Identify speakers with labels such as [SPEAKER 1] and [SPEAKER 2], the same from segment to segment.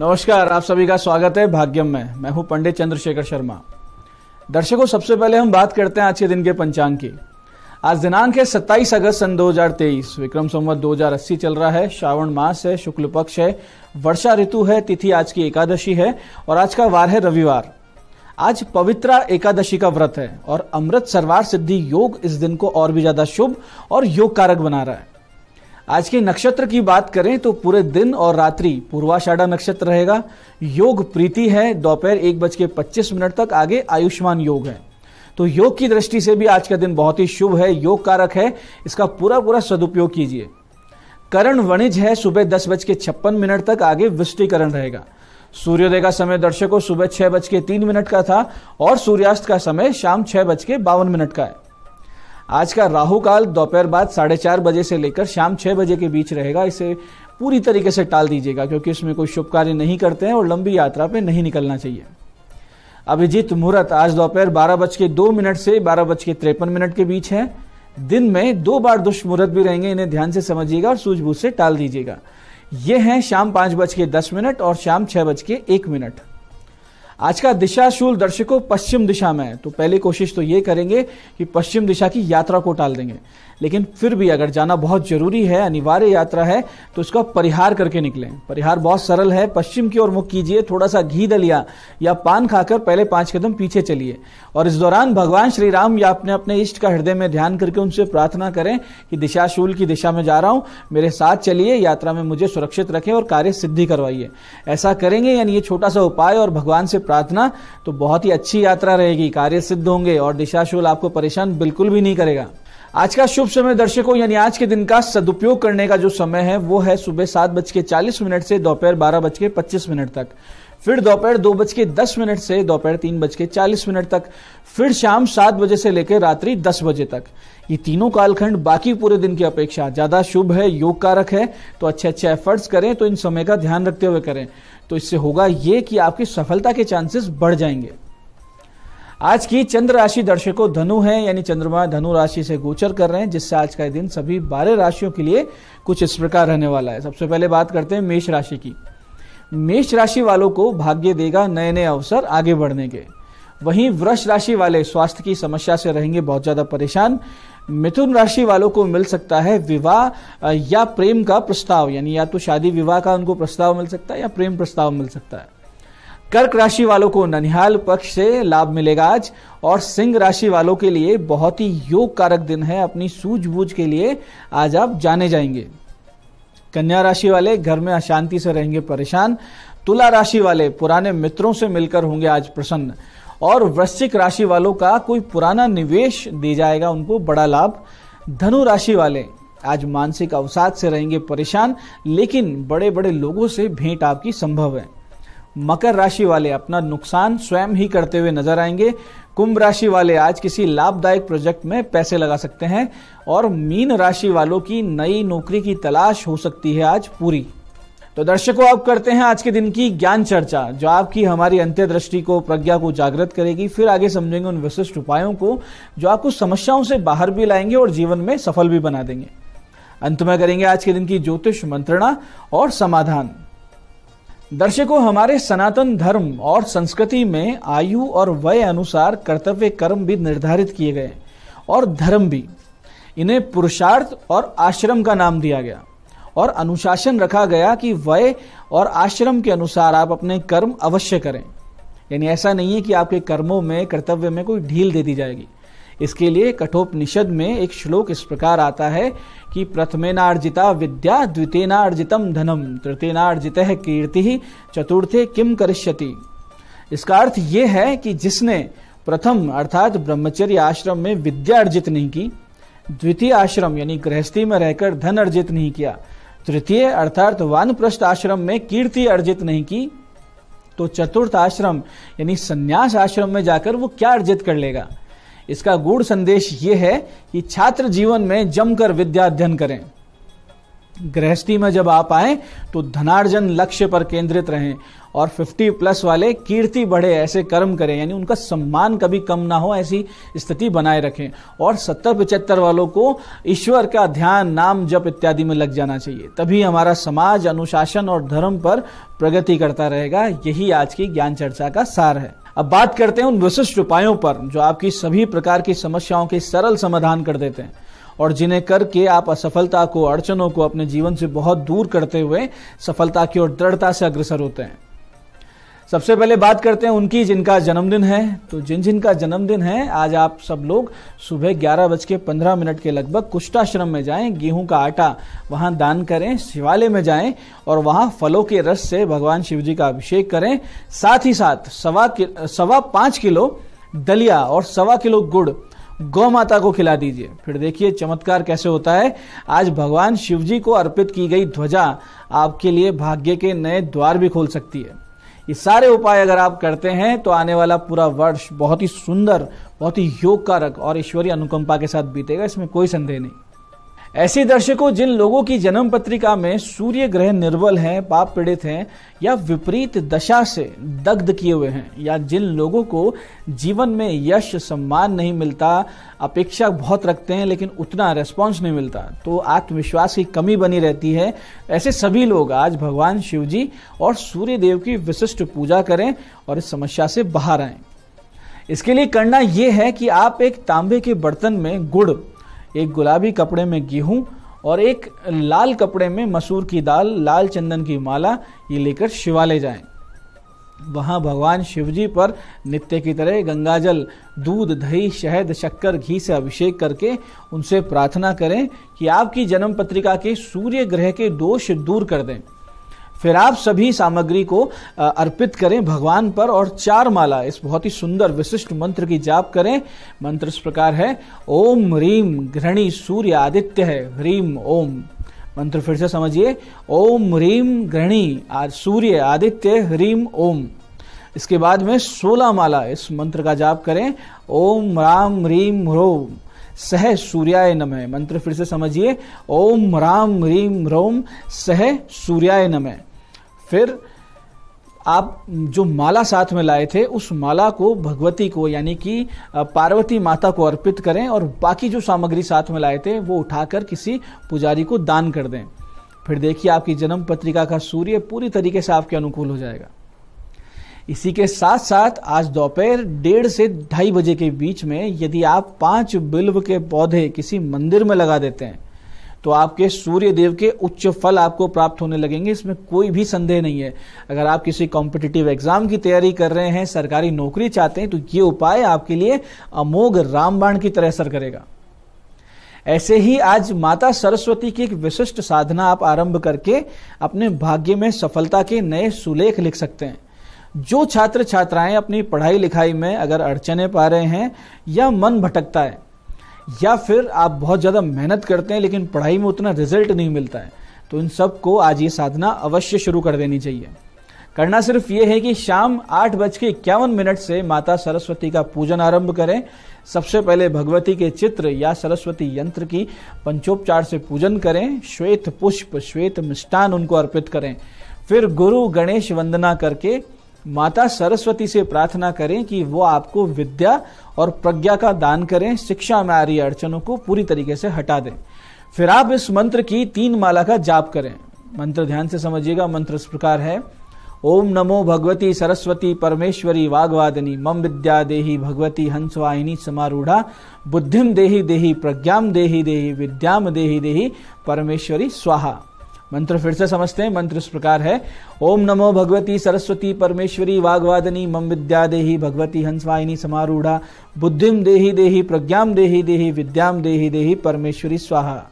[SPEAKER 1] नमस्कार आप सभी का स्वागत है भाग्यम में मैं हूं पंडित चंद्रशेखर शर्मा दर्शकों सबसे पहले हम बात करते हैं आज के दिन के पंचांग की आज दिनांक है सत्ताईस अगस्त सन 2023 विक्रम संवत 2080 चल रहा है श्रावण मास है शुक्ल पक्ष है वर्षा ऋतु है तिथि आज की एकादशी है और आज का वार है रविवार आज पवित्रा एकादशी का व्रत है और अमृत सरवार सिद्धि योग इस दिन को और भी ज्यादा शुभ और योग कारक बना रहा है आज के नक्षत्र की बात करें तो पूरे दिन और रात्रि पूर्वाषाढ़ा नक्षत्र रहेगा योग प्रीति है दोपहर एक बज के पच्चीस मिनट तक आगे आयुष्मान योग है तो योग की दृष्टि से भी आज का दिन बहुत ही शुभ है योग कारक है इसका पूरा पूरा सदुपयोग कीजिए करण वणिज है सुबह दस बज के छप्पन मिनट तक आगे विष्टिकरण रहेगा सूर्योदय का समय दर्शकों सुबह छह बज के तीन मिनट का था और सूर्यास्त का समय शाम छह बज के बावन मिनट का है आज का राहु काल दोपहर बाद साढ़े चार बजे से लेकर शाम छह बजे के बीच रहेगा इसे पूरी तरीके से टाल दीजिएगा क्योंकि इसमें कोई शुभ कार्य नहीं करते हैं और लंबी यात्रा पे नहीं निकलना चाहिए अभिजीत मुहूर्त आज दोपहर बारह बज के दो मिनट से बारह बज के त्रेपन मिनट के बीच है दिन में दो बार दुष्मुहूर्त भी रहेंगे इन्हें ध्यान से समझिएगा और सूझबूझ से टाल दीजिएगा ये हैं शाम पांच बज के दस मिनट और शाम छह बज के एक मिनट आज का दिशाशूल दर्शकों पश्चिम दिशा में है तो पहली कोशिश तो ये करेंगे कि पश्चिम दिशा की यात्रा को टाल देंगे लेकिन फिर भी अगर जाना बहुत ज़रूरी है अनिवार्य यात्रा है तो उसका परिहार करके निकलें परिहार बहुत सरल है पश्चिम की ओर मुख कीजिए थोड़ा सा घी दलिया या पान खाकर पहले पांच कदम पीछे चलिए और इस दौरान भगवान श्री राम या अपने अपने इष्ट का हृदय में ध्यान करके उनसे प्रार्थना करें कि दिशाशूल की दिशा में जा रहा हूँ मेरे साथ चलिए यात्रा में मुझे सुरक्षित रखें और कार्य सिद्धि करवाइए ऐसा करेंगे यानी ये छोटा सा उपाय और भगवान से प्रार्थना तो बहुत ही अच्छी यात्रा रहेगी कार्य सिद्ध होंगे और दिशाशूल आपको परेशान बिल्कुल भी नहीं करेगा आज का शुभ समय दर्शकों यानी आज के दिन का सदुपयोग करने का जो समय है वो है सुबह सात बज के चालीस मिनट से दोपहर बारह बज के पच्चीस मिनट तक फिर दोपहर दो बज के दस मिनट से दोपहर तीन बज के चालीस मिनट तक फिर शाम सात बजे से लेकर रात्रि दस बजे तक ये तीनों कालखंड बाकी पूरे दिन की अपेक्षा ज्यादा शुभ है योग कारक है तो अच्छे अच्छे एफर्ट्स करें तो इन समय का ध्यान रखते हुए करें तो इससे होगा ये कि आपकी सफलता के चांसेस बढ़ जाएंगे आज की चंद्र राशि दर्शकों धनु है यानी चंद्रमा धनु राशि से गोचर कर रहे हैं जिससे आज का दिन सभी बारह राशियों के लिए कुछ इस प्रकार रहने वाला है सबसे पहले बात करते हैं मेष राशि की मेष राशि वालों को भाग्य देगा नए नए अवसर आगे बढ़ने के वहीं वृष राशि वाले स्वास्थ्य की समस्या से रहेंगे बहुत ज़्यादा परेशान मिथुन राशि वालों को मिल सकता है विवाह या प्रेम का प्रस्ताव यानी या तो शादी विवाह का उनको प्रस्ताव मिल सकता है या प्रेम प्रस्ताव मिल सकता है कर्क राशि वालों को ननिहाल पक्ष से लाभ मिलेगा आज और सिंह राशि वालों के लिए बहुत ही योग कारक दिन है अपनी सूझबूझ के लिए आज आप जाने जाएंगे कन्या राशि वाले घर में अशांति से रहेंगे परेशान तुला राशि वाले पुराने मित्रों से मिलकर होंगे आज प्रसन्न और वृश्चिक राशि वालों का कोई पुराना निवेश दे जाएगा उनको बड़ा लाभ धनु राशि वाले आज मानसिक अवसाद से रहेंगे परेशान लेकिन बड़े बड़े लोगों से भेंट आपकी संभव है मकर राशि वाले अपना नुकसान स्वयं ही करते हुए नजर आएंगे कुंभ राशि वाले आज किसी लाभदायक प्रोजेक्ट में पैसे लगा सकते हैं और मीन राशि वालों की नई नौकरी की तलाश हो सकती है आज पूरी तो दर्शकों आप करते हैं आज के दिन की ज्ञान चर्चा जो आपकी हमारी अंत्यदृष्टि को प्रज्ञा को जागृत करेगी फिर आगे समझेंगे उन विशिष्ट उपायों को जो आपको समस्याओं से बाहर भी लाएंगे और जीवन में सफल भी बना देंगे अंत में करेंगे आज के दिन की ज्योतिष मंत्रणा और समाधान दर्शकों हमारे सनातन धर्म और संस्कृति में आयु और वय अनुसार कर्तव्य कर्म भी निर्धारित किए गए और धर्म भी इन्हें पुरुषार्थ और आश्रम का नाम दिया गया और अनुशासन रखा गया कि वय और आश्रम के अनुसार आप अपने कर्म अवश्य करें यानी ऐसा नहीं है कि आपके कर्मों में कर्तव्य में कोई ढील दे दी जाएगी इसके लिए कठोपनिषद में एक श्लोक इस प्रकार आता है कि प्रथमेनार्जिता विद्या द्वितीयनार्जितम धनम तृतीयनार्जित कीर्ति चतुर्थे किम करिष्यति इसका अर्थ ये है कि जिसने प्रथम अर्थात ब्रह्मचर्य आश्रम में विद्या अर्जित नहीं की द्वितीय आश्रम यानी गृहस्थी में रहकर धन अर्जित नहीं किया तृतीय अर्थात वानप्रस्थ आश्रम में कीर्ति अर्जित नहीं की तो चतुर्थ आश्रम यानी संन्यास आश्रम में जाकर वो क्या अर्जित कर लेगा इसका गूढ़ संदेश ये है कि छात्र जीवन में जमकर विद्या अध्ययन करें गृहस्थी में जब आप आए तो धनार्जन लक्ष्य पर केंद्रित रहें और 50 प्लस वाले कीर्ति बढ़े ऐसे कर्म करें यानी उनका सम्मान कभी कम ना हो ऐसी स्थिति बनाए रखें और सत्तर पचहत्तर वालों को ईश्वर का ध्यान नाम जप इत्यादि में लग जाना चाहिए तभी हमारा समाज अनुशासन और धर्म पर प्रगति करता रहेगा यही आज की ज्ञान चर्चा का सार है अब बात करते हैं उन विशिष्ट उपायों पर जो आपकी सभी प्रकार की समस्याओं के सरल समाधान कर देते हैं और जिन्हें करके आप असफलता को अड़चनों को अपने जीवन से बहुत दूर करते हुए सफलता की ओर दृढ़ता से अग्रसर होते हैं सबसे पहले बात करते हैं उनकी जिनका जन्मदिन है तो जिन जिन का जन्मदिन है आज आप सब लोग सुबह ग्यारह बज के पंद्रह मिनट के लगभग कुष्टाश्रम में जाएं गेहूं का आटा वहां दान करें शिवालय में जाएं और वहां फलों के रस से भगवान शिव जी का अभिषेक करें साथ ही साथ सवा सवा पाँच किलो दलिया और सवा किलो गुड़ गौ माता को खिला दीजिए फिर देखिए चमत्कार कैसे होता है आज भगवान शिव जी को अर्पित की गई ध्वजा आपके लिए भाग्य के नए द्वार भी खोल सकती है ये सारे उपाय अगर आप करते हैं तो आने वाला पूरा वर्ष बहुत ही सुंदर बहुत ही योग कारक और ईश्वरीय अनुकंपा के साथ बीतेगा इसमें कोई संदेह नहीं ऐसे दर्शकों जिन लोगों की जन्म पत्रिका में सूर्य ग्रह निर्बल हैं पाप पीड़ित हैं या विपरीत दशा से दग्ध किए हुए हैं या जिन लोगों को जीवन में यश सम्मान नहीं मिलता अपेक्षा बहुत रखते हैं लेकिन उतना रेस्पॉन्स नहीं मिलता तो आत्मविश्वास की कमी बनी रहती है ऐसे सभी लोग आज भगवान शिव जी और सूर्य देव की विशिष्ट पूजा करें और इस समस्या से बाहर आए इसके लिए करना यह है कि आप एक तांबे के बर्तन में गुड़ एक गुलाबी कपड़े में गेहूँ और एक लाल कपड़े में मसूर की दाल लाल चंदन की माला ये लेकर शिवालय जाएं वहाँ भगवान शिवजी पर नित्य की तरह गंगाजल दूध दही शहद शक्कर घी से अभिषेक करके उनसे प्रार्थना करें कि आपकी जन्म पत्रिका के सूर्य ग्रह के दोष दूर कर दें फिर आप सभी सामग्री को अर्पित करें भगवान पर और चार माला इस बहुत ही सुंदर विशिष्ट मंत्र की जाप करें मंत्र इस प्रकार है ओम ह्रीम घृणी सूर्य आदित्य है ह्रीम ओम मंत्र फिर से समझिए ओम ह्रीम घृणी सूर्य आदित्य ह्रीम ओम इसके बाद में सोलह माला इस मंत्र का जाप करें ओम राम ह्रीम ह्रोम सह सूर्याय नमः मंत्र फिर से समझिए ओम राम ह्रीम रोम सह सूर्याय नमः फिर आप जो माला साथ में लाए थे उस माला को भगवती को यानी कि पार्वती माता को अर्पित करें और बाकी जो सामग्री साथ में लाए थे वो उठाकर किसी पुजारी को दान कर दें फिर देखिए आपकी जन्म पत्रिका का सूर्य पूरी तरीके से आपके अनुकूल हो जाएगा इसी के साथ साथ आज दोपहर डेढ़ से ढाई बजे के बीच में यदि आप पांच बिल्व के पौधे किसी मंदिर में लगा देते हैं तो आपके सूर्य देव के उच्च फल आपको प्राप्त होने लगेंगे इसमें कोई भी संदेह नहीं है अगर आप किसी कॉम्पिटिटिव एग्जाम की तैयारी कर रहे हैं सरकारी नौकरी चाहते हैं तो ये उपाय आपके लिए अमोघ रामबाण की तरह असर करेगा ऐसे ही आज माता सरस्वती की एक विशिष्ट साधना आप आरंभ करके अपने भाग्य में सफलता के नए सुलेख लिख सकते हैं जो छात्र छात्राएं अपनी पढ़ाई लिखाई में अगर अड़चने पा रहे हैं या मन भटकता है या फिर आप बहुत ज़्यादा मेहनत करते हैं लेकिन पढ़ाई में उतना रिजल्ट नहीं मिलता है तो इन सब को आज ये साधना अवश्य शुरू कर देनी चाहिए करना सिर्फ ये है कि शाम आठ बज के इक्यावन मिनट से माता सरस्वती का पूजन आरंभ करें सबसे पहले भगवती के चित्र या सरस्वती यंत्र की पंचोपचार से पूजन करें श्वेत पुष्प श्वेत मिष्टान उनको अर्पित करें फिर गुरु गणेश वंदना करके माता सरस्वती से प्रार्थना करें कि वो आपको विद्या और प्रज्ञा का दान करें शिक्षा में आ रही अड़चनों को पूरी तरीके से हटा दें फिर आप इस मंत्र की तीन माला का जाप करें मंत्र ध्यान से समझिएगा मंत्र इस प्रकार है ओम नमो भगवती सरस्वती परमेश्वरी वाग्वादिनी मम विद्या देही भगवती हंसवाहिनी समारूढ़ा बुद्धिम देही देही प्रज्ञाम देही देही विद्याम देही देही परमेश्वरी स्वाहा मंत्र फिर से समझते हैं मंत्र इस प्रकार है ओम नमो भगवती सरस्वती परमेश्वरी वाग्वादनी मम विद्या देही भगवती हंसवाहिनी समारूढ़ा बुद्धिम देही देही प्रज्ञा देही देही विद्याम देही देही परमेश्वरी स्वाहा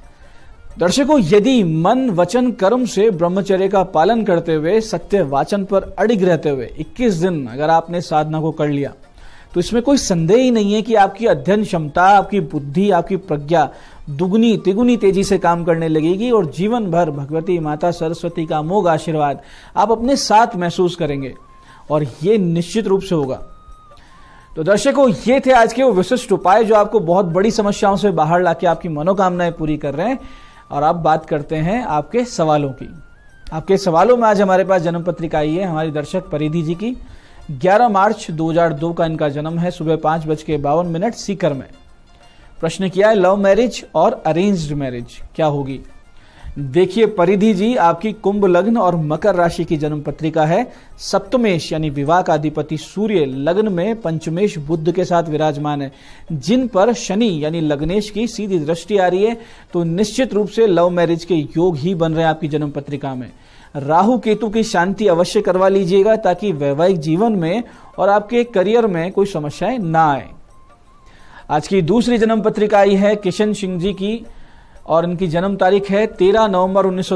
[SPEAKER 1] दर्शकों यदि मन वचन कर्म से ब्रह्मचर्य का पालन करते हुए सत्य वाचन पर अड़िग रहते हुए 21 दिन अगर आपने साधना को कर लिया तो इसमें कोई संदेह ही नहीं है कि आपकी अध्ययन क्षमता आपकी बुद्धि आपकी प्रज्ञा दुगुनी तिगुनी तेजी से काम करने लगेगी और जीवन भर भगवती माता सरस्वती का मोग आशीर्वाद आप अपने साथ महसूस करेंगे और ये निश्चित रूप से होगा तो दर्शकों ये थे आज के वो विशिष्ट उपाय जो आपको बहुत बड़ी समस्याओं से बाहर लाके आपकी मनोकामनाएं पूरी कर रहे हैं और अब बात करते हैं आपके सवालों की आपके सवालों में आज हमारे पास जन्म पत्रिका आई है हमारी दर्शक परिधि जी की 11 मार्च 2002 का इनका जन्म है सुबह पांच बज के बावन मिनट सीकर में प्रश्न किया है लव मैरिज और अरेंज्ड मैरिज क्या होगी देखिए परिधि जी आपकी कुंभ लग्न और मकर राशि की जन्म पत्रिका है सप्तमेश यानी विवाह का अधिपति सूर्य लग्न में पंचमेश बुद्ध के साथ विराजमान है जिन पर शनि यानी लग्नेश की सीधी दृष्टि आ रही है तो निश्चित रूप से लव मैरिज के योग ही बन रहे हैं आपकी जन्म पत्रिका में राहु केतु की शांति अवश्य करवा लीजिएगा ताकि वैवाहिक जीवन में और आपके करियर में कोई समस्याएं ना आए आज की दूसरी जन्म पत्रिका आई है किशन सिंह जी की और इनकी जन्म तारीख है 13 नवंबर उन्नीस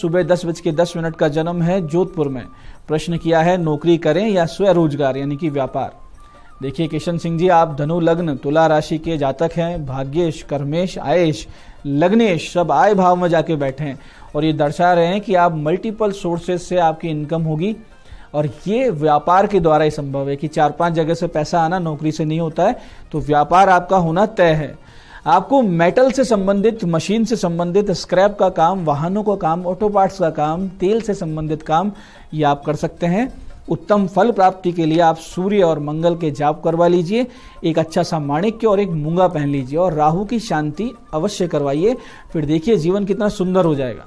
[SPEAKER 1] सुबह दस बज के दस मिनट का जन्म है जोधपुर में प्रश्न किया है नौकरी करें या स्वरोजगार यानी कि व्यापार देखिए किशन सिंह जी आप धनु लग्न तुला राशि के जातक हैं भाग्येश कर्मेश आयेश लग्नेश सब आय भाव में जाके बैठे हैं और ये दर्शा रहे हैं कि आप मल्टीपल सोर्सेज से आपकी इनकम होगी और ये व्यापार के द्वारा ही संभव है कि चार पांच जगह से पैसा आना नौकरी से नहीं होता है तो व्यापार आपका होना तय है आपको मेटल से संबंधित मशीन से संबंधित स्क्रैप का काम वाहनों का काम ऑटो पार्ट्स का काम तेल से संबंधित काम ये आप कर सकते हैं उत्तम फल प्राप्ति के लिए आप सूर्य और मंगल के जाप करवा लीजिए एक अच्छा सा माणिक्य और एक मूंगा पहन लीजिए और राहु की शांति अवश्य करवाइए फिर देखिए जीवन कितना सुंदर हो जाएगा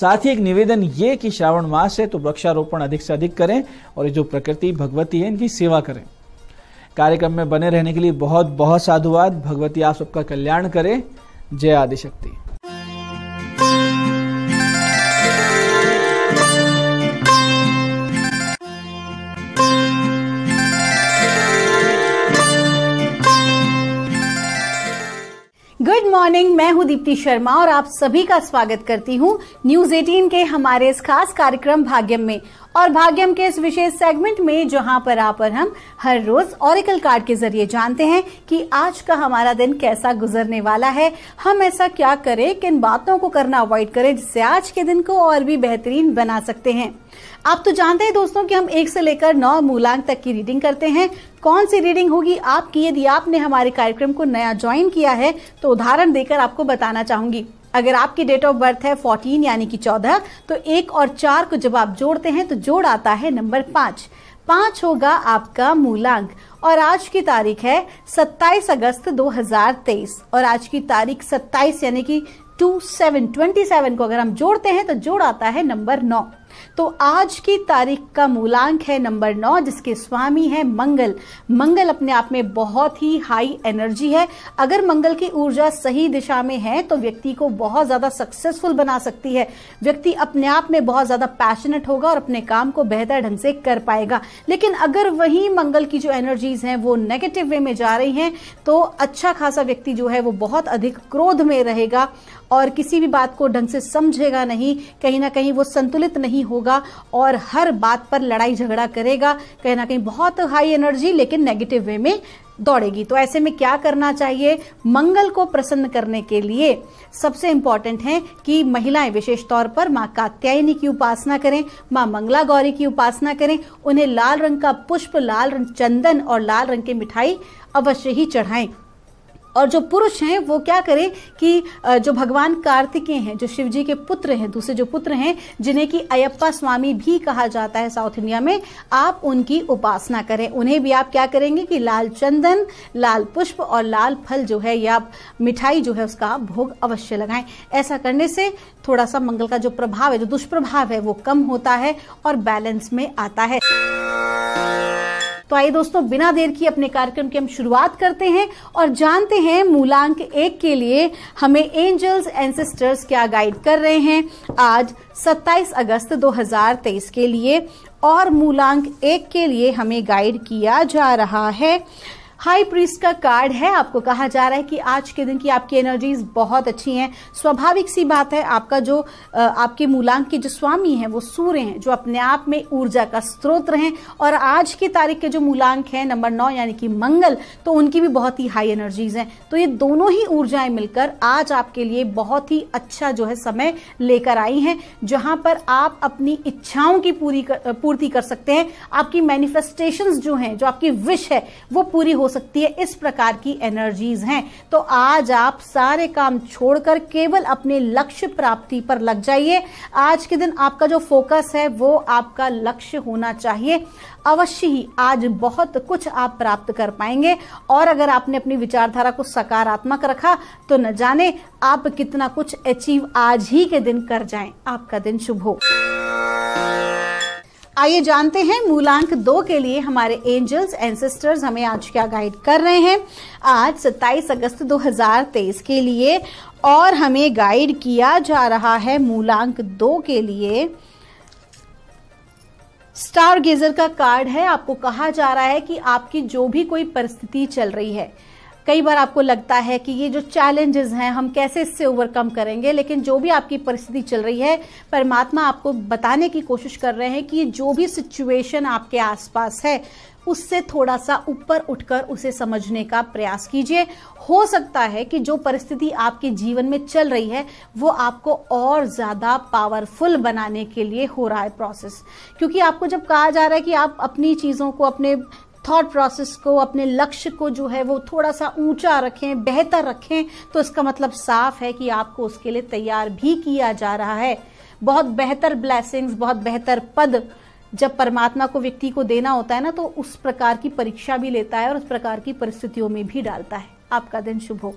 [SPEAKER 1] साथ ही एक निवेदन ये कि श्रावण मास है तो वृक्षारोपण अधिक से अधिक करें और ये जो प्रकृति भगवती है इनकी सेवा करें कार्यक्रम में बने रहने के लिए बहुत बहुत साधुवाद भगवती आप सबका कल्याण करें जय आदिशक्ति
[SPEAKER 2] गुड मॉर्निंग मैं हूं दीप्ति शर्मा और आप सभी का स्वागत करती हूं न्यूज 18 के हमारे इस खास कार्यक्रम भाग्यम में और भाग्यम के इस विशेष सेगमेंट में जहां पर आप और हम हर रोज ऑरिकल कार्ड के जरिए जानते हैं कि आज का हमारा दिन कैसा गुजरने वाला है हम ऐसा क्या करें किन बातों को करना अवॉइड करें जिससे आज के दिन को और भी बेहतरीन बना सकते हैं आप तो जानते हैं दोस्तों कि हम एक से लेकर नौ मूलांक तक की रीडिंग करते हैं कौन सी रीडिंग होगी आपकी यदि आपने हमारे कार्यक्रम को नया ज्वाइन किया है तो उदाहरण देकर आपको बताना चाहूंगी अगर आपकी डेट ऑफ बर्थ है 14 यानी कि 14 तो एक और चार को जब आप जोड़ते हैं तो जोड़ आता है नंबर पांच पांच होगा आपका मूलांक और आज की तारीख है 27 अगस्त 2023 और आज की तारीख 27 यानी कि टू सेवन ट्वेंटी सेवन को अगर हम जोड़ते हैं तो जोड़ आता है नंबर नौ तो आज की तारीख का मूलांक है नंबर नौ जिसके स्वामी है मंगल मंगल अपने आप में बहुत ही हाई एनर्जी है अगर मंगल की ऊर्जा सही दिशा में है तो व्यक्ति को बहुत ज्यादा सक्सेसफुल बना सकती है व्यक्ति अपने आप में बहुत ज्यादा पैशनेट होगा और अपने काम को बेहतर ढंग से कर पाएगा लेकिन अगर वही मंगल की जो एनर्जीज हैं वो नेगेटिव वे में जा रही हैं तो अच्छा खासा व्यक्ति जो है वो बहुत अधिक क्रोध में रहेगा और किसी भी बात को ढंग से समझेगा नहीं कहीं ना कहीं वो संतुलित नहीं होगा और हर बात पर लड़ाई झगड़ा करेगा कहीं ना कहीं बहुत हाई एनर्जी लेकिन नेगेटिव वे में दौड़ेगी तो ऐसे में क्या करना चाहिए मंगल को प्रसन्न करने के लिए सबसे इंपॉर्टेंट है कि महिलाएं विशेष तौर पर माँ कात्यायनी की उपासना करें माँ मंगला गौरी की उपासना करें उन्हें लाल रंग का पुष्प लाल रंग चंदन और लाल रंग की मिठाई अवश्य ही चढ़ाएं और जो पुरुष हैं वो क्या करें कि जो भगवान कार्तिकेय हैं जो शिव जी के पुत्र हैं दूसरे जो पुत्र हैं जिन्हें कि अयप्पा स्वामी भी कहा जाता है साउथ इंडिया में आप उनकी उपासना करें उन्हें भी आप क्या करेंगे कि लाल चंदन लाल पुष्प और लाल फल जो है या मिठाई जो है उसका भोग अवश्य लगाएं ऐसा करने से थोड़ा सा मंगल का जो प्रभाव है जो दुष्प्रभाव है वो कम होता है और बैलेंस में आता है तो आइए दोस्तों बिना देर की अपने कार्यक्रम की हम शुरुआत करते हैं और जानते हैं मूलांक एक के लिए हमें एंजल्स एंसेस्टर्स क्या गाइड कर रहे हैं आज 27 अगस्त 2023 के लिए और मूलांक एक के लिए हमें गाइड किया जा रहा है हाई प्रीस्ट का कार्ड है आपको कहा जा रहा है कि आज के दिन की आपकी एनर्जीज बहुत अच्छी हैं स्वाभाविक सी बात है आपका जो आपके मूलांक के जो स्वामी हैं वो सूर्य हैं जो अपने आप में ऊर्जा का स्रोत हैं और आज की तारीख के जो मूलांक हैं नंबर नौ यानी कि मंगल तो उनकी भी बहुत ही हाई एनर्जीज हैं तो ये दोनों ही ऊर्जाएं मिलकर आज आपके लिए बहुत ही अच्छा जो है समय लेकर आई हैं जहां पर आप अपनी इच्छाओं की पूरी कर, पूर्ति कर सकते हैं आपकी मैनिफेस्टेशन जो हैं जो आपकी विश है वो पूरी हो सकती है इस प्रकार की एनर्जीज हैं तो आज आप सारे काम छोड़कर केवल अपने लक्ष्य प्राप्ति पर लग जाइए आज के दिन आपका जो फोकस है वो आपका लक्ष्य होना चाहिए अवश्य ही आज बहुत कुछ आप प्राप्त कर पाएंगे और अगर आपने अपनी विचारधारा को सकारात्मक रखा तो न जाने आप कितना कुछ अचीव आज ही के दिन कर जाएं आपका दिन शुभ हो आइए जानते हैं मूलांक दो के लिए हमारे एंजल्स एंसेस्टर्स हमें आज क्या गाइड कर रहे हैं आज 27 अगस्त 2023 के लिए और हमें गाइड किया जा रहा है मूलांक दो के लिए स्टार गेजर का कार्ड है आपको कहा जा रहा है कि आपकी जो भी कोई परिस्थिति चल रही है कई बार आपको लगता है कि ये जो चैलेंजेस हैं हम कैसे इससे ओवरकम करेंगे लेकिन जो भी आपकी परिस्थिति चल रही है परमात्मा आपको बताने की कोशिश कर रहे हैं कि ये जो भी सिचुएशन आपके आसपास है उससे थोड़ा सा ऊपर उठकर उसे समझने का प्रयास कीजिए हो सकता है कि जो परिस्थिति आपके जीवन में चल रही है वो आपको और ज़्यादा पावरफुल बनाने के लिए हो रहा है प्रोसेस क्योंकि आपको जब कहा जा रहा है कि आप अपनी चीज़ों को अपने थॉट प्रोसेस को अपने लक्ष्य को जो है वो थोड़ा सा ऊंचा रखें बेहतर रखें तो इसका मतलब साफ है कि आपको उसके लिए तैयार भी किया जा रहा है बहुत बेहतर ब्लैसिंग्स बहुत बेहतर पद जब परमात्मा को व्यक्ति को देना होता है ना तो उस प्रकार की परीक्षा भी लेता है और उस प्रकार की परिस्थितियों में भी डालता है आपका दिन शुभ हो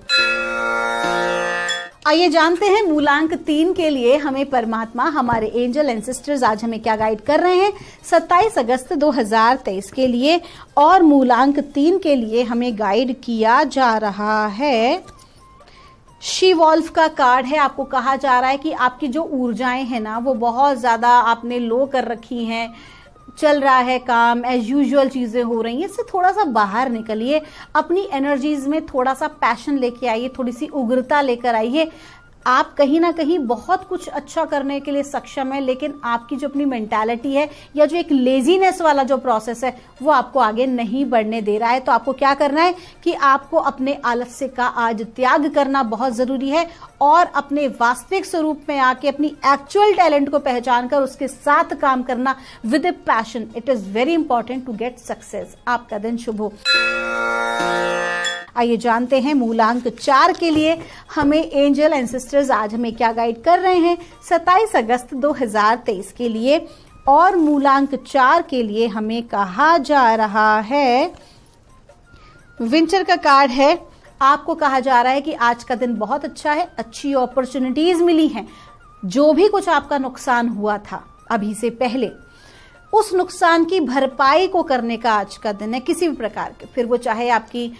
[SPEAKER 2] आइए जानते हैं मूलांक तीन के लिए हमें परमात्मा हमारे एंजल एंसेस्टर्स आज हमें क्या गाइड कर रहे हैं 27 अगस्त 2023 के लिए और मूलांक तीन के लिए हमें गाइड किया जा रहा है शिवॉल्फ का कार्ड है आपको कहा जा रहा है कि आपकी जो ऊर्जाएं हैं ना वो बहुत ज़्यादा आपने लो कर रखी हैं चल रहा है काम एज यूजल चीज़ें हो रही हैं इससे थोड़ा सा बाहर निकलिए अपनी एनर्जीज में थोड़ा सा पैशन लेके आइए थोड़ी सी उग्रता लेकर आइए आप कहीं ना कहीं बहुत कुछ अच्छा करने के लिए सक्षम है लेकिन आपकी जो अपनी मेंटालिटी है या जो एक लेजीनेस वाला जो प्रोसेस है वो आपको आगे नहीं बढ़ने दे रहा है तो आपको क्या करना है कि आपको अपने आलस्य का आज त्याग करना बहुत जरूरी है और अपने वास्तविक स्वरूप में आके अपनी एक्चुअल टैलेंट को पहचान कर उसके साथ काम करना with a passion it is very important to get success आपका दिन शुभ हो आइए जानते हैं मूलांक चार के लिए हमें एंजल एंसेस्टर्स आज हमें क्या गाइड कर रहे हैं 27 अगस्त 2023 के लिए और मूलांक चार के लिए हमें कहा जा रहा है विंटर का कार्ड है आपको कहा जा रहा है कि आज का दिन बहुत अच्छा है अच्छी अपॉर्चुनिटीज मिली हैं जो भी कुछ आपका नुकसान हुआ था अभी से पहले उस नुकसान की भरपाई को करने का आज का दिन है किसी भी प्रकार के फिर वो चाहे आपकी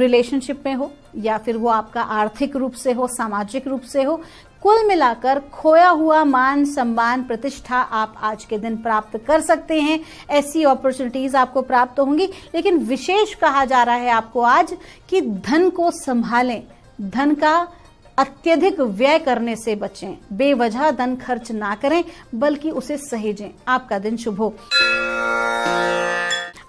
[SPEAKER 2] रिलेशनशिप में हो या फिर वो आपका आर्थिक रूप से हो सामाजिक रूप से हो कुल मिलाकर खोया हुआ मान सम्मान प्रतिष्ठा आप आज के दिन प्राप्त कर सकते हैं ऐसी अपॉर्चुनिटीज आपको प्राप्त होंगी लेकिन विशेष कहा जा रहा है आपको आज कि धन को संभालें धन का अत्यधिक व्यय करने से बचें बेवजह धन खर्च ना करें बल्कि उसे सहेजें आपका दिन शुभ हो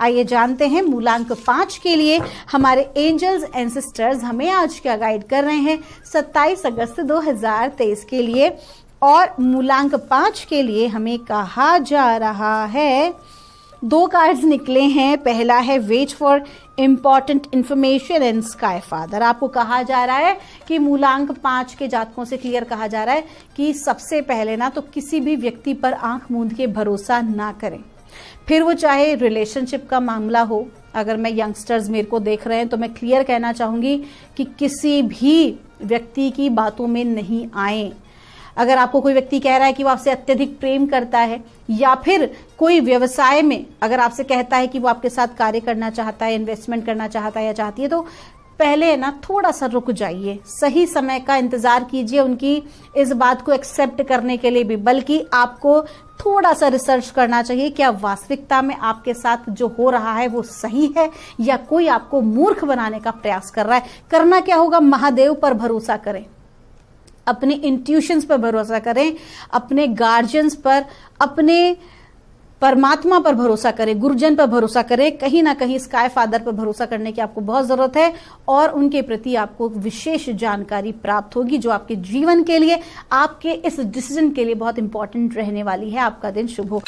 [SPEAKER 2] आइए जानते हैं मूलांक पांच के लिए हमारे एंजल्स एंड सिस्टर्स हमें आज क्या गाइड कर रहे हैं 27 अगस्त 2023 के लिए और मूलांक पांच के लिए हमें कहा जा रहा है दो कार्ड्स निकले हैं पहला है wait for important information and sky father आपको कहा जा रहा है कि मूलांक पांच के जातकों से क्लियर कहा जा रहा है कि सबसे पहले ना तो किसी भी व्यक्ति पर आंख मूंद के भरोसा ना करें फिर वो चाहे रिलेशनशिप का मामला हो अगर मैं यंगस्टर्स मेरे को देख रहे हैं तो मैं क्लियर कहना चाहूँगी कि किसी भी व्यक्ति की बातों में नहीं आए अगर आपको कोई व्यक्ति कह रहा है कि वो आपसे अत्यधिक प्रेम करता है या फिर कोई व्यवसाय में अगर आपसे कहता है कि वो आपके साथ कार्य करना चाहता है इन्वेस्टमेंट करना चाहता है या चाहती है तो पहले ना थोड़ा सा रुक जाइए सही समय का इंतजार कीजिए उनकी इस बात को एक्सेप्ट करने के लिए भी बल्कि आपको थोड़ा सा रिसर्च करना चाहिए क्या वास्तविकता में आपके साथ जो हो रहा है वो सही है या कोई आपको मूर्ख बनाने का प्रयास कर रहा है करना क्या होगा महादेव पर भरोसा करें अपने इंट्यूशंस पर भरोसा करें अपने गार्जियंस पर अपने परमात्मा पर भरोसा करें गुरुजन पर भरोसा करें कहीं ना कहीं स्काई फादर पर भरोसा करने की आपको बहुत ज़रूरत है और उनके प्रति आपको विशेष जानकारी प्राप्त होगी जो आपके जीवन के लिए आपके इस डिसीजन के लिए बहुत इंपॉर्टेंट रहने वाली है आपका दिन शुभ हो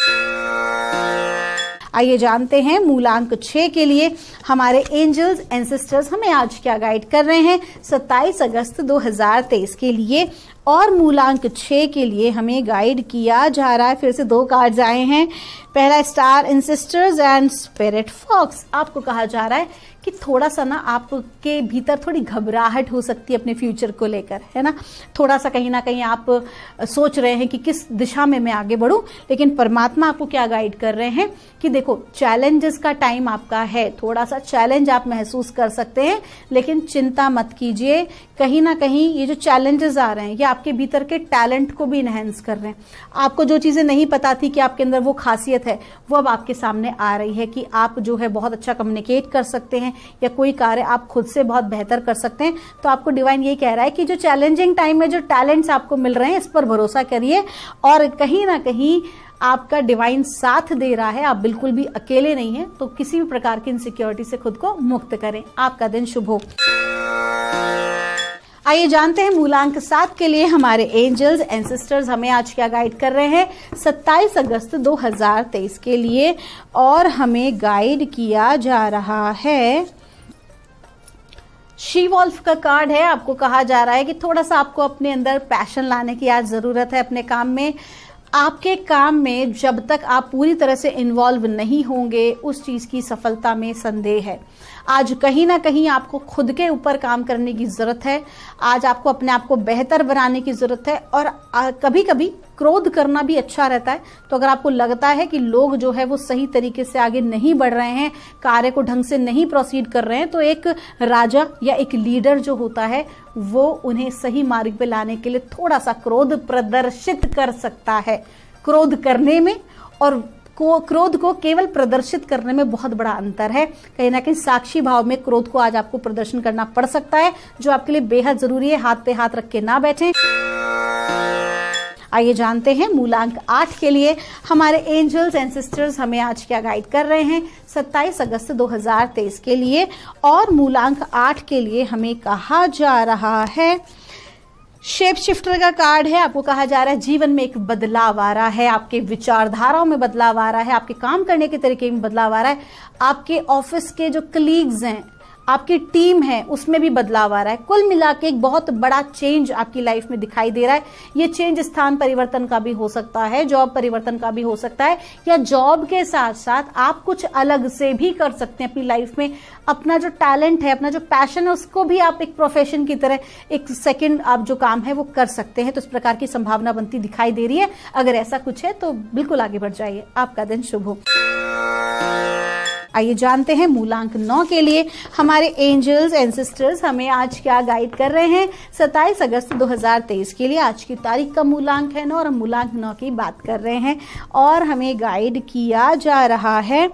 [SPEAKER 2] आइए जानते हैं मूलांक छः के लिए हमारे एंजल्स सिस्टर्स हमें आज क्या गाइड कर रहे हैं सत्ताईस अगस्त 2023 के लिए और मूलांक छः के लिए हमें गाइड किया जा रहा है फिर से दो कार्ड्स आए हैं पहला star insisters and spirit fox आपको कहा जा रहा है कि थोड़ा सा ना आपके भीतर थोड़ी घबराहट हो सकती है अपने फ्यूचर को लेकर है ना थोड़ा सा कहीं ना कहीं आप सोच रहे हैं कि किस दिशा में मैं आगे बढ़ूं लेकिन परमात्मा आपको क्या गाइड कर रहे हैं कि देखो चैलेंजेस का टाइम आपका है थोड़ा सा चैलेंज आप महसूस कर सकते हैं लेकिन चिंता मत कीजिए कहीं ना कहीं ये जो चैलेंजेस आ रहे हैं ये आपके भीतर के टैलेंट को भी इनहेंस कर रहे हैं आपको जो चीज़ें नहीं पता थी कि आपके अंदर वो खासियत खासियत है वो अब आपके सामने आ रही है कि आप जो है बहुत अच्छा कम्युनिकेट कर सकते हैं या कोई कार्य आप खुद से बहुत बेहतर कर सकते हैं तो आपको डिवाइन ये कह रहा है कि जो चैलेंजिंग टाइम में जो टैलेंट्स आपको मिल रहे हैं इस पर भरोसा करिए और कहीं ना कहीं आपका डिवाइन साथ दे रहा है आप बिल्कुल भी अकेले नहीं है तो किसी भी प्रकार की इनसिक्योरिटी से खुद को मुक्त करें आपका दिन शुभ हो आइए जानते हैं मूलांक सात के लिए हमारे एंजल्स एंड हमें आज क्या गाइड कर रहे हैं 27 अगस्त 2023 के लिए और हमें गाइड किया जा रहा है शी वॉल्फ का कार्ड है आपको कहा जा रहा है कि थोड़ा सा आपको अपने अंदर पैशन लाने की आज ज़रूरत है अपने काम में आपके काम में जब तक आप पूरी तरह से इन्वॉल्व नहीं होंगे उस चीज़ की सफलता में संदेह है आज कहीं ना कहीं आपको खुद के ऊपर काम करने की ज़रूरत है आज आपको अपने आप को बेहतर बनाने की ज़रूरत है और कभी कभी क्रोध करना भी अच्छा रहता है तो अगर आपको लगता है कि लोग जो है वो सही तरीके से आगे नहीं बढ़ रहे हैं कार्य को ढंग से नहीं प्रोसीड कर रहे हैं तो एक राजा या एक लीडर जो होता है वो उन्हें सही मार्ग पर लाने के लिए थोड़ा सा क्रोध प्रदर्शित कर सकता है क्रोध करने में और को क्रोध को केवल प्रदर्शित करने में बहुत बड़ा अंतर है कहीं ना कहीं साक्षी भाव में क्रोध को आज आपको प्रदर्शन करना पड़ सकता है जो आपके लिए बेहद जरूरी है हाथ पे हाथ रख के ना बैठें आइए जानते हैं मूलांक आठ के लिए हमारे एंजल्स एंड सिस्टर्स हमें आज क्या गाइड कर रहे हैं 27 अगस्त 2023 के लिए और मूलांक आठ के लिए हमें कहा जा रहा है शेप शिफ्टर का कार्ड है आपको कहा जा रहा है जीवन में एक बदलाव आ रहा है आपके विचारधाराओं में बदलाव आ रहा है आपके काम करने के तरीके में बदलाव आ रहा है आपके ऑफिस के जो कलीग्स हैं आपकी टीम है उसमें भी बदलाव आ रहा है कुल मिला के एक बहुत बड़ा चेंज आपकी लाइफ में दिखाई दे रहा है ये चेंज स्थान परिवर्तन का भी हो सकता है जॉब परिवर्तन का भी हो सकता है या जॉब के साथ साथ आप कुछ अलग से भी कर सकते हैं अपनी लाइफ में अपना जो टैलेंट है अपना जो पैशन है उसको भी आप एक प्रोफेशन की तरह एक सेकेंड आप जो काम है वो कर सकते हैं तो इस प्रकार की संभावना बनती दिखाई दे रही है अगर ऐसा कुछ है तो बिल्कुल आगे बढ़ जाइए आपका दिन शुभ हो आइए जानते हैं मूलांक नौ के लिए हमारे एंजल्स एंड सिस्टर्स हमें आज क्या गाइड कर रहे हैं सत्ताईस अगस्त 2023 के लिए आज की तारीख का मूलांक है नौ और हम मूलांक नौ की बात कर रहे हैं और हमें गाइड किया जा रहा है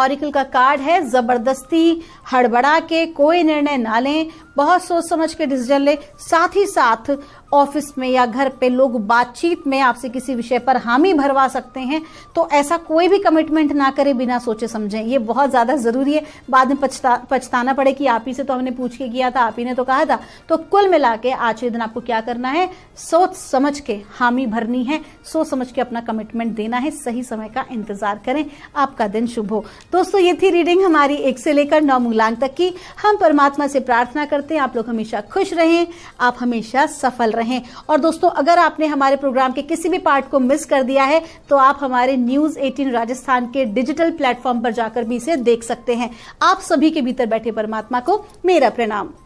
[SPEAKER 2] ऑरिकल का कार्ड है ज़बरदस्ती हड़बड़ा के कोई निर्णय ना लें बहुत सोच समझ के डिसीजन लें साथ ही साथ ऑफिस में या घर पे लोग बातचीत में आपसे किसी विषय पर हामी भरवा सकते हैं तो ऐसा कोई भी कमिटमेंट ना करें बिना सोचे समझें ये बहुत ज़्यादा ज़रूरी है बाद में पछता पछताना पड़े कि आप ही से तो हमने पूछ के किया था आप ही ने तो कहा था तो कुल मिला के आज के दिन आपको क्या करना है सोच समझ के हामी भरनी है सोच समझ के अपना कमिटमेंट देना है सही समय का इंतज़ार करें आपका दिन शुभ हो दोस्तों ये थी रीडिंग हमारी एक से लेकर नौ मूलांक तक की हम परमात्मा से प्रार्थना करते हैं आप लोग हमेशा खुश रहें आप हमेशा सफल रहें और दोस्तों अगर आपने हमारे प्रोग्राम के किसी भी पार्ट को मिस कर दिया है तो आप हमारे न्यूज एटीन राजस्थान के डिजिटल प्लेटफॉर्म पर जाकर भी इसे देख सकते हैं आप सभी के भीतर बैठे परमात्मा को मेरा प्रणाम